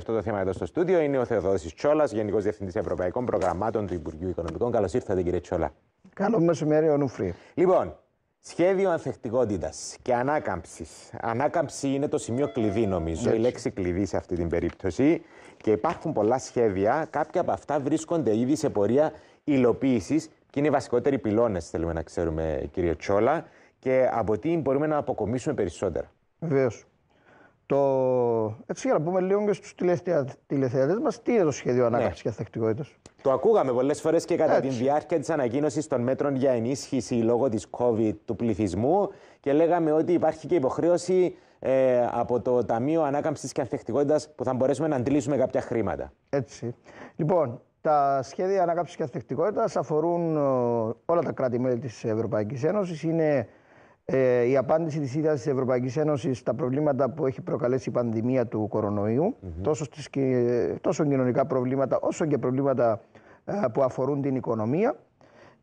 αυτό το θέμα εδώ στο στούντιο είναι ο Θεοδόση Τσόλας, Γενικός Διευθυντής Ευρωπαϊκών Προγραμμάτων του Υπουργείου Οικονομικών. Καλώς ήρθατε, κύριε Τσόλα. Καλό μεσημέρι, ο Νουφρή. Λοιπόν, σχέδιο ανθεκτικότητας και ανάκαμψης. Ανάκαμψη είναι το σημείο κλειδί, νομίζω, η λέξη κλειδί σε αυτή την περίπτωση. Και υπάρχουν πολλά σχέδια. Κάποια από αυτά βρίσκονται ήδη σε πορεία υλοποίησης και είναι οι βασικότεροι πυλώνες, θέλουμε να ξέρουμε, κύριε Τσόλα. Και από τι μπορούμε να αποκομίσουμε περισσότερα. Βεβαίως. Το... Έτσι, ε, για να πούμε λίγο και στους τηλεθεατές μας, τι είναι το σχέδιο ναι. ανάκαμψης και ανθεκτικότητα. Το ακούγαμε πολλές φορές και κατά Έτσι. την διάρκεια της ανακοίνωσης των μέτρων για ενίσχυση λόγω της COVID του πληθυσμού και λέγαμε ότι υπάρχει και υποχρέωση ε, από το Ταμείο Ανάκαμψης και Ανθεκτικότητα που θα μπορέσουμε να αντλήσουμε κάποια χρήματα. Έτσι. Λοιπόν, τα σχέδια ανάκαμψης και ανθεκτικότητα αφορούν ε, όλα τα κράτη-μέλη της Ευρωπαϊκής Ένωσης. Είναι ε, η απάντηση της ίδιας της Ευρωπαϊκής Ένωσης στα προβλήματα που έχει προκαλέσει η πανδημία του κορονοιου τόσο, στις, τόσο κοινωνικά προβλήματα όσο και προβλήματα ε, που αφορούν την οικονομία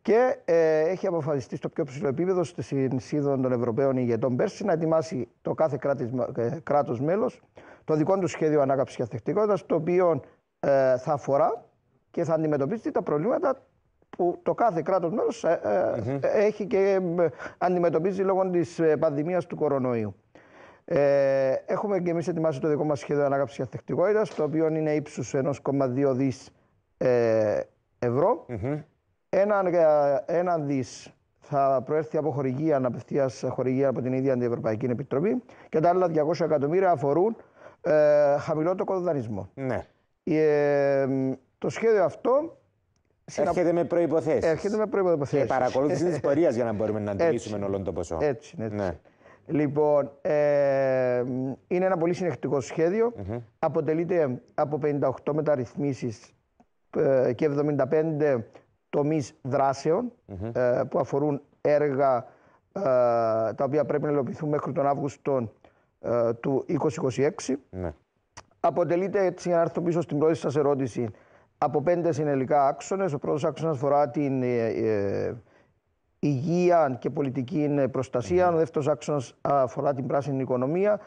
και ε, έχει αποφασιστεί στο πιο ψηλό επίπεδο στη σύνοδο των Ευρωπαίων ηγετών πέρσι να ετοιμάσει το κάθε κράτο κράτος μέλος το δικό του σχέδιο ανάκαψης και αθεκτικότητας το οποίο θα αφορά και θα αντιμετωπίσει τα προβλήματα που το κάθε κράτος μέλος ε, ε, έχει και αντιμετωπίζει λόγω της ε, πανδημίας του κορονοϊού. Ε, έχουμε και εμείς ετοιμάσει το δικό μας σχέδιο ανάκαμψης ανθεκτικότητας, το οποίο είναι ύψους 1,2 δις ευρω Ένα, ένα θα προέρθει από χορηγία, απευθεία χορηγία από την ίδια Αντιευρωπαϊκή Επιτροπή και τα άλλα 200 εκατομμύρια αφορούν ε, το δανεισμο ναι. Ε, το σχέδιο αυτό Έρχεται με προποθέσει. Έρχεται με προποθέσει. Και παρακολούθηση της ε, πορείας για να μπορούμε να αντιμετωπίσουμε όλο το ποσό. Έτσι, έτσι. Ναι. Λοιπόν, ε, είναι ένα πολύ συνεχτικό Αποτελείται από 58 μεταρρυθμίσεις ε, και 75 τομεί ε, που αφορούν έργα ε, τα οποία πρέπει να υλοποιηθούν μέχρι τον Αύγουστο του 2026. Ναι. Αποτελείται έτσι, για να έρθω πίσω στην πρώτη σας ερώτηση, από πέντε συνελικά άξονες. Ο πρώτος άξονας αφορά την ε, ε, υγεία και πολιτική προστασία. Ναι. Ο δεύτερος άξονας αφορά την πράσινη οικονομία.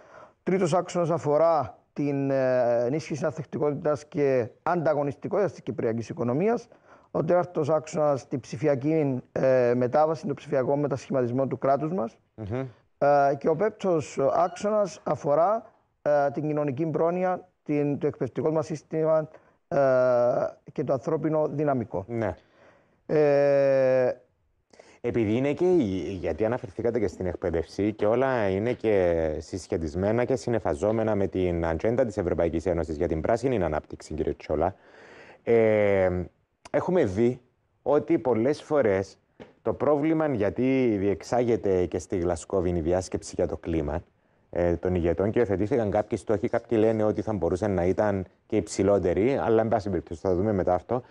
Τρίτος άξονας αφορά την ε, ενίσχυση ανθεκτικότητας και ανταγωνιστικότητας της κυπριακής οικονομίας. Ο τέταρτος άξονας την ψηφιακή μετάβαση, τον ψηφιακό μετασχηματισμό του κράτους μας. και ο πέμπτο άξονας αφορά την κοινωνική πρόνοια, την, το εκπαιδευτικό μας σύστημα, ε, και το ανθρώπινο δυναμικό. Ναι. Ε, επειδή είναι και, γιατί αναφερθήκατε και στην εκπαίδευση και όλα είναι και συσχετισμένα και συνεφαζόμενα με την ατζέντα της Ευρωπαϊκής Ένωσης για την πράσινη ανάπτυξη, κύριε Τσόλα, ε, έχουμε δει ότι πολλές φορές το πρόβλημα γιατί διεξάγεται και στη Γλασκόβη η διάσκεψη για το κλίμα ε, των ηγετών και υιοθετήθηκαν κάποιοι στόχοι. Κάποιοι λένε ότι θα μπορούσαν να ήταν και υψηλότεροι, αλλά εν πάση περιπτώσει θα δούμε μετά αυτό.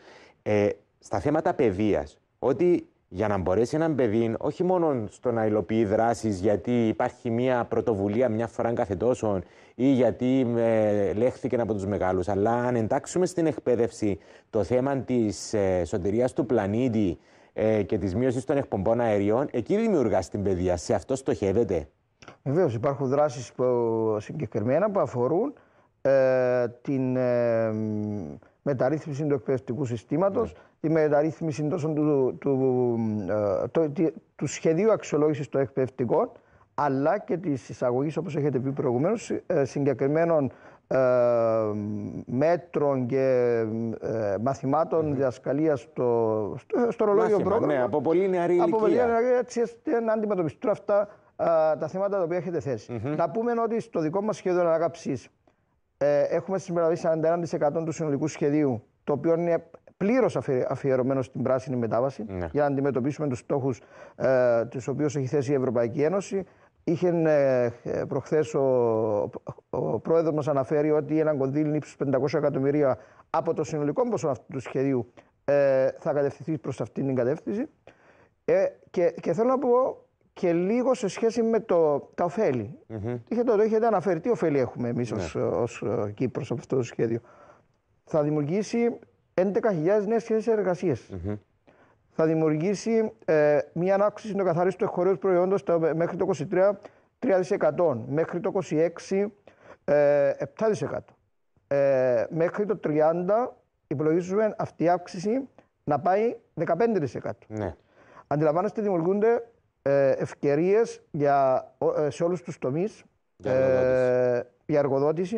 Ε, στα θέματα παιδείας, ότι για να μπορέσει ένα παιδί όχι μόνο στο να υλοποιεί δράσεις γιατί υπάρχει μια πρωτοβουλία μια φορά κάθε τόσο ή γιατί ε, λέχθηκε από τους μεγάλους, αλλά αν εντάξουμε στην εκπαίδευση το θέμα της ε, σωτηρίας του πλανήτη ε, και της μείωσης των εκπομπών αερίων, εκεί δημιουργά την παιδεία. Σε αυτό στοχεύεται. Βεβαίως υπάρχουν δράσεις συγκεκριμένα που αφορούν ε, την ε, μεταρρύθμιση του εκπαιδευτικού συστήματος, τη μεταρρύθμιση του, του, του σχεδίου αξιολόγησης των εκπαιδευτικών, αλλά και της εισαγωγής, όπως έχετε πει προηγουμένως, συγκεκριμένων μέτρων και μαθηματων διασκαλίας στο, στο, ρολόγιο πρόγραμμα. Ναι, από πολύ νεαρή ηλικία. Από πολύ νεαρή, έτσι ώστε να αντιμετωπιστούν αυτά τα θέματα τα οποία έχετε Να πούμε ότι στο δικό μας σχέδιο ανάκαμψη ε, έχουμε συμπεριλαβεί 41% του συνολικού σχεδίου, το οποίο είναι πλήρως αφιερωμένο στην πράσινη μετάβαση ναι. για να αντιμετωπίσουμε τους στόχους ε, τους οποίους έχει θέσει η Ευρωπαϊκή Ένωση. Είχε ε, προχθές ο, ο πρόεδρος μας αναφέρει ότι ένα κονδύλι ύψους 500 εκατομμυρία από το συνολικό ποσό αυτού του σχεδίου ε, θα κατευθυνθεί προς αυτήν την κατεύθυνση. Ε, και, και θέλω να πω και λίγο σε σχέση με το, τα ωφέλη. Mm-hmm. είχε το έχετε αναφέρει. Τι ωφέλη έχουμε εμείς ναι. ως ε, Κύπρος από αυτό το σχέδιο. Θα δημιουργήσει 11.000 νέε θέσει Θα δημιουργήσει ε, μια του στο του χωρί προϊόντος μέχρι το 23 3%. Μέχρι το 26 ε, 7%. Ε, μέχρι το 30 υπολογίζουμε αυτή η αύξηση να πάει 15%. Ναι. Αντιλαμβάνεστε, δημιουργούνται ε, ευκαιρίες για, ε, σε όλους τους τομείς για εργοδότηση.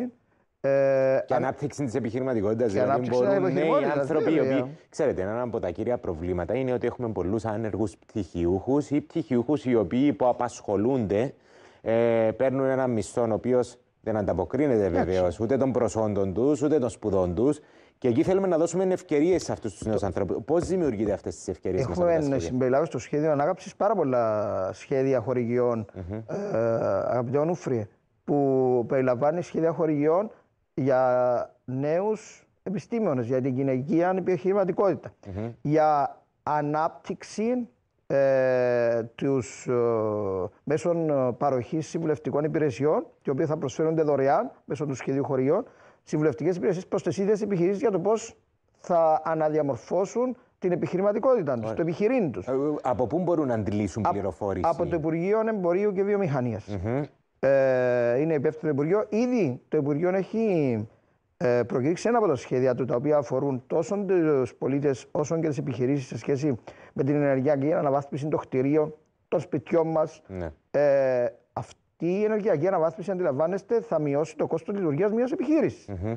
Ε, ε και ανάπτυξη της επιχειρηματικότητας. Δηλαδή, μπορούν νέοι άνθρωποι Ξέρετε, ένα από τα κύρια προβλήματα είναι ότι έχουμε πολλούς άνεργους πτυχιούχους ή πτυχιούχους οι οποίοι που απασχολούνται ε, παίρνουν ένα μισθό ο οποίος δεν ανταποκρίνεται βεβαίως ούτε των προσόντων τους ούτε των σπουδών τους. Και εκεί θέλουμε να δώσουμε ευκαιρίες σε αυτούς τους νέους το... ανθρώπους. Πώς δημιουργείται αυτές τις ευκαιρίες, Έχουμε συμπεριλάβει στο σχέδιο ανάγαψης πάρα πολλά σχέδια χορηγιών, mm -hmm. ε, που περιλαμβάνει σχέδια χορηγιών για νέους επιστήμονες, για την γυναικεία ανεπιχειρηματικότητα, για ανάπτυξη ε, τους, ε, μέσων παροχής συμβουλευτικών υπηρεσιών, οι οποίοι θα προσφέρονται δωρεάν μέσω του σχεδίου χωριών, συμβουλευτικέ υπηρεσίες προς τις ίδιες επιχειρήσεις για το πώς θα αναδιαμορφώσουν την επιχειρηματικότητα τους, το επιχειρήν τους. Ε, ε, από πού μπορούν να αντιλήσουν πληροφόρηση, Από το Υπουργείο Εμπορίου και βιομηχανια Ε, είναι υπεύθυνο Υπουργείο. Ήδη το Υπουργείο έχει ε, προκήρυξει ένα από τα σχέδια του τα οποία αφορούν τόσο τους πολίτες όσο και τις επιχειρήσεις σε σχέση με την ενεργειακή αναβάθμιση των κτηρίων, των σπιτιών μας. Ναι. Ε, η ενεργειακή αναβάθμιση, αντιλαμβάνεστε, θα μειώσει το κόστος λειτουργίας μιας επιχείρησης. Mm-hmm.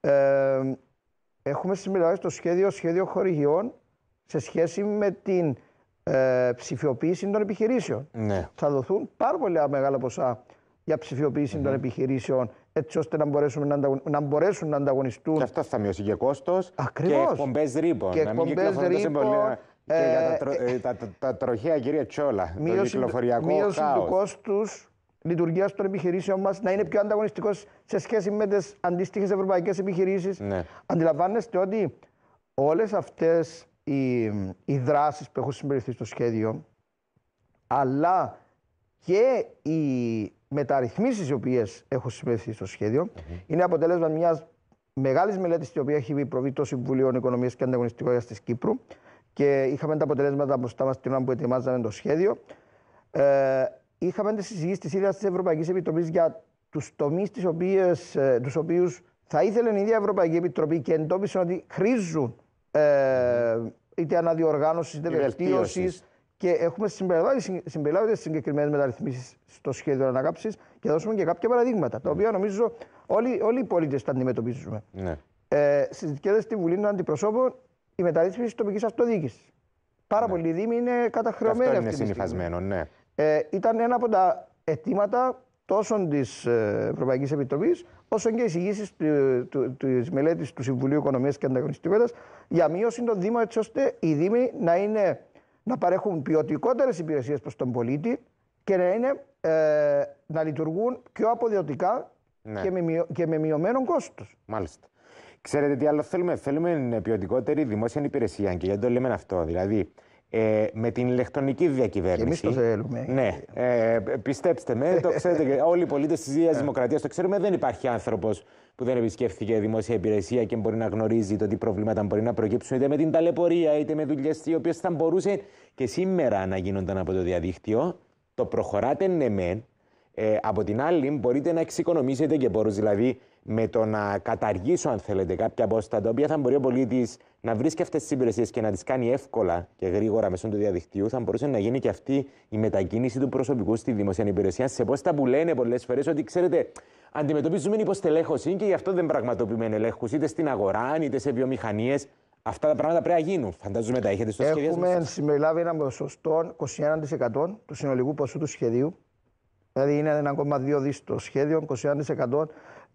Ε, έχουμε συμμετάσχει στο σχέδιο, σχέδιο χορηγιών σε σχέση με την ε, ψηφιοποίηση των επιχειρησεων ναι. Θα δοθούν πάρα πολλά μεγάλα ποσά για ψηφιοποίηση mm-hmm. των επιχειρήσεων έτσι ώστε να, να, ανταγων... να μπορέσουν να ανταγωνιστούν. Και αυτό θα μειώσει και κόστος. Ακριβώ. Και εκπομπές ρήπων. Και εκπομπέ ρήπων. Ε, ε, και για τα, τρο... Ε, ε, τα, τα, τα τροχαία κυρία Τσόλα. Μείωση, το κυκλοφοριακό του κόστους λειτουργίας των επιχειρήσεων μας να είναι πιο ανταγωνιστικός σε σχέση με τις αντίστοιχες ευρωπαϊκές επιχειρήσεις. Ναι. Αντιλαμβάνεστε ότι όλες αυτές οι, οι δράσεις που έχουν συμπεριληφθεί στο σχέδιο, αλλά και οι μεταρρυθμίσεις οι οποίες έχουν συμπεριληφθεί στο σχεδιο είναι αποτέλεσμα μιας μεγάλης μελέτης την οποία έχει προβεί το Συμβουλίο Οικονομίας και Ανταγωνιστικότητας της Κύπρου και είχαμε τα αποτελέσματα μπροστά μας την ώρα που ετοιμάζαμε το σχέδιο. Ε, είχαμε τη συζήτηση της ίδιας της Ευρωπαϊκής Επιτροπής για τους τομείς ε, τους οποίους θα ήθελε η ίδια Ευρωπαϊκή Επιτροπή και εντόπισαν ότι χρήζουν ε, είτε αναδιοργάνωσης είτε βελτίωση. Και έχουμε συμπεριλάβει τι συγκεκριμένες μεταρρυθμίσεις στο σχέδιο ανακάμψη και δώσουμε και κάποια παραδείγματα, τα οποία νομίζω όλοι, όλοι οι πολίτες τα αντιμετωπίζουμε. Ναι. Ε, Συζητιέται στη Βουλή των Αντιπροσώπων η μεταρρύθμιση της τοπικής αυτοδιοίκησης. Πάρα ναι. πολλοί δήμοι είναι καταχρεωμένοι. Αυτό είναι συνηθισμένο, ναι ε, ήταν ένα από τα αιτήματα τόσο της ε, Ευρωπαϊκής Επιτροπής, όσο και εισηγήσεις της μελέτης του Συμβουλίου Οικονομίας και Ανταγωνιστικότητας για μείωση των Δήμων, έτσι ώστε οι Δήμοι να, είναι, να παρέχουν ποιοτικότερες υπηρεσίες προς τον πολίτη και να, είναι, ε, να λειτουργούν πιο αποδοτικά ναι. και, με και με μειωμένο κόστος. Μάλιστα. Ξέρετε τι άλλο θέλουμε. Θέλουμε ποιοτικότερη δημόσια υπηρεσία. Και γιατί το λέμε αυτό. Δηλαδή, ε, με την ηλεκτρονική διακυβέρνηση. Και εμείς το θέλουμε. Ναι, ε, πιστέψτε με, το ξέρετε και όλοι οι πολίτες της ναι. Δημοκρατίας το ξέρουμε. Δεν υπάρχει άνθρωπος που δεν επισκέφθηκε δημόσια υπηρεσία και μπορεί να γνωρίζει το τι προβλήματα μπορεί να προκύψουν είτε με την ταλαιπωρία είτε με δουλειές οι οποίες θα μπορούσε και σήμερα να γίνονταν από το διαδίκτυο. Το προχωράτε ναι, μεν, ε, από την άλλη, μπορείτε να εξοικονομήσετε και πόρους. Δηλαδή, με το να καταργήσω, αν θέλετε, κάποια απόστατα τα οποία θα μπορεί ο πολίτης να βρίσκει αυτέ τι υπηρεσίες και να τις κάνει εύκολα και γρήγορα μέσω του διαδικτύου, θα μπορούσε να γίνει και αυτή η μετακίνηση του προσωπικού στη δημοσιανή υπηρεσία σε πόστα που λένε πολλές φορές ότι ξέρετε, αντιμετωπίζουμε υποστελέχωση και γι' αυτό δεν πραγματοποιούμε ελέγχους είτε στην αγορά είτε σε βιομηχανίες. Αυτά τα πράγματα πρέπει να γίνουν. Φαντάζομαι τα έχετε στο σχέδιο. Έχουμε συμπεριλάβει ένα ποσοστό 21% του συνολικού ποσού του σχεδίου Δηλαδή είναι 1,2 δις το σχέδιο, 21%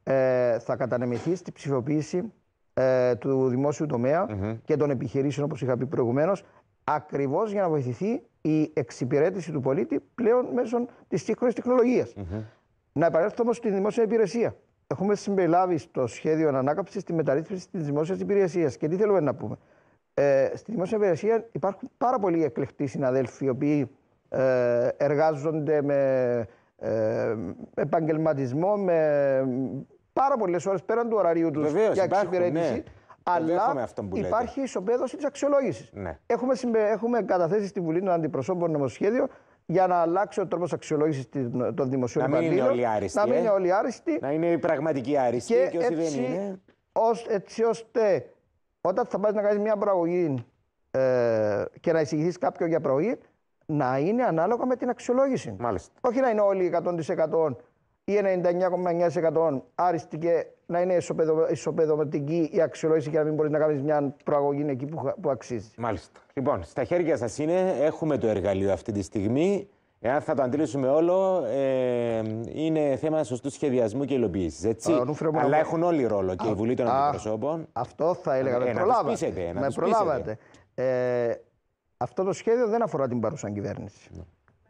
ε, θα κατανεμηθεί στη ψηφιοποίηση ε, του δημόσιου και των επιχειρήσεων όπως είχα πει προηγουμένως ακριβώς για να βοηθηθεί η εξυπηρέτηση του πολίτη πλέον μέσω της σύγχρονης τεχνολογίας. Να επανέλθω όμως στη δημόσια υπηρεσία. Έχουμε συμπεριλάβει στο σχέδιο ανάκαμψης τη μεταρρύθμιση της δημόσιας υπηρεσίας. Και τι θέλουμε να πούμε. Ε, στη δημόσια υπηρεσία υπάρχουν πάρα πολλοί εκλεκτοί συναδέλφοι οι οποίοι ε, εργάζονται με ε, επαγγελματισμό, με πάρα πολλές ώρες πέραν του ωραρίου τους για εξυπηρέτηση. Ναι. Αλλά υπάρχει ισοπαίδωση της αξιολόγησης. Ναι. Έχουμε, έχουμε καταθέσει στη Βουλή ένα αντιπροσώπο νομοσχέδιο για να αλλάξει ο τρόπος αξιολόγησης των δημοσίων υπαλλήλων. Να μην είναι όλοι άριστοι. Να μην ε. είναι όλοι άριστοι. Να είναι οι πραγματικοί άριστοι και, ε, έτσι, είναι. Ως, έτσι ώστε όταν θα πας να κάνεις μια προαγωγή ε, και να εισηγηθείς κάποιον για προαγωγή, να είναι ανάλογα με την αξιολόγηση. Μάλιστα. Όχι να είναι όλοι 100% ή 99,9% άριστη και να είναι ισοπεδωματική η αξιολόγηση και να μην μπορείς να κάνεις μια προαγωγή εκεί που, που αξίζει. Μάλιστα. Λοιπόν, στα χέρια σας είναι, έχουμε το εργαλείο αυτή τη στιγμή. Εάν θα το αντίλησουμε όλο, ε, είναι θέμα σωστού σχεδιασμού και υλοποίησης. Έτσι. Αλλά έχουν όλοι ρόλο και α, η Βουλή των Αντιπροσώπων. Αυτό θα έλεγα. Ε, με προλάβατε. Ε, αυτό το σχέδιο δεν αφορά την παρούσα κυβέρνηση. Ναι.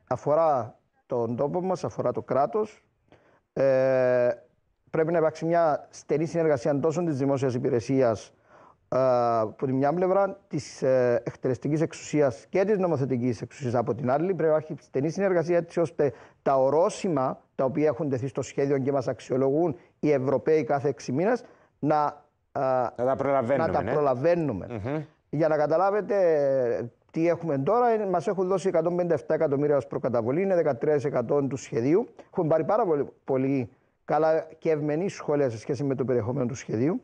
Αφορά τον τόπο μας, αφορά το κράτος. Ε, πρέπει να υπάρξει μια στενή συνεργασία τόσο της δημόσιας υπηρεσίας ε, από τη μια πλευρά, της ε, εκτελεστικής εξουσίας και της νομοθετικής εξουσίας από την άλλη. Πρέπει να υπάρχει στενή συνεργασία έτσι ώστε τα ορόσημα τα οποία έχουν τεθεί στο σχέδιο και μας αξιολογούν οι Ευρωπαίοι κάθε 6 μήνες να, ε, να τα προλαβαίνουμε. Ναι. Για να καταλάβετε τι έχουμε τώρα, μας έχουν δώσει 157 εκατομμύρια ως προκαταβολή, είναι 13% του σχεδίου. Έχουν πάρει πάρα πολύ, καλά και ευμενή σχόλια σε σχέση με το περιεχόμενο του σχεδίου.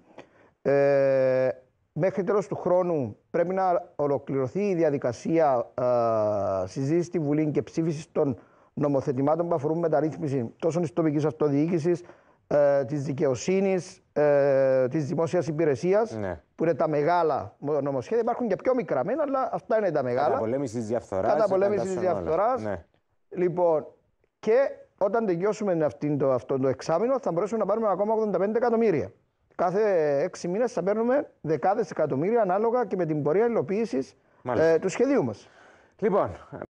Ε, μέχρι τέλος του χρόνου πρέπει να ολοκληρωθεί η διαδικασία ε, συζήτηση στη Βουλή και ψήφιση των νομοθετημάτων που αφορούν μεταρρύθμιση τόσο της τοπικής αυτοδιοίκησης ε, της δικαιοσύνης, ε, της δημόσιας υπηρεσίας, ναι. που είναι τα μεγάλα νομοσχέδια. Υπάρχουν και πιο μικρά μένα, αλλά αυτά είναι τα μεγάλα. Καταπολέμησης τη διαφθοράς. Καταπολέμησης της διαφθοράς. Ναι. Λοιπόν, και όταν τελειώσουμε αυτήν το, αυτό το εξάμεινο θα μπορέσουμε να πάρουμε ακόμα 85 εκατομμύρια. Κάθε έξι μήνες θα παίρνουμε δεκάδες εκατομμύρια ανάλογα και με την πορεία υλοποίησης ε, του σχεδίου μας. Λοιπόν,